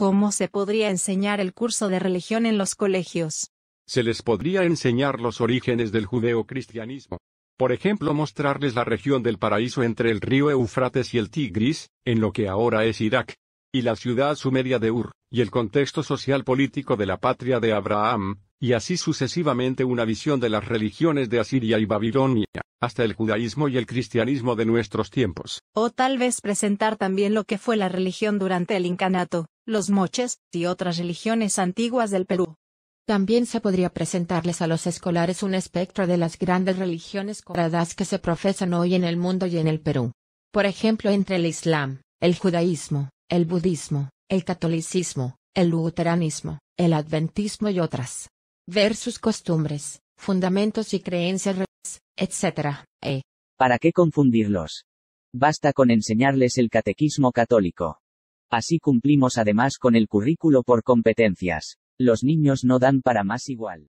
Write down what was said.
¿Cómo se podría enseñar el curso de religión en los colegios? Se les podría enseñar los orígenes del judeocristianismo. Por ejemplo, mostrarles la región del paraíso entre el río Eufrates y el Tigris, en lo que ahora es Irak, y la ciudad sumeria de Ur, y el contexto social político de la patria de Abraham, y así sucesivamente una visión de las religiones de Asiria y Babilonia, hasta el judaísmo y el cristianismo de nuestros tiempos. O tal vez presentar también lo que fue la religión durante el incanato los moches y otras religiones antiguas del Perú. También se podría presentarles a los escolares un espectro de las grandes religiones coradas que se profesan hoy en el mundo y en el Perú. Por ejemplo, entre el Islam, el judaísmo, el budismo, el catolicismo, el luteranismo, el adventismo y otras. Ver sus costumbres, fundamentos y creencias, etc. E. ¿Para qué confundirlos? Basta con enseñarles el catequismo católico. Así cumplimos además con el currículo por competencias. Los niños no dan para más igual.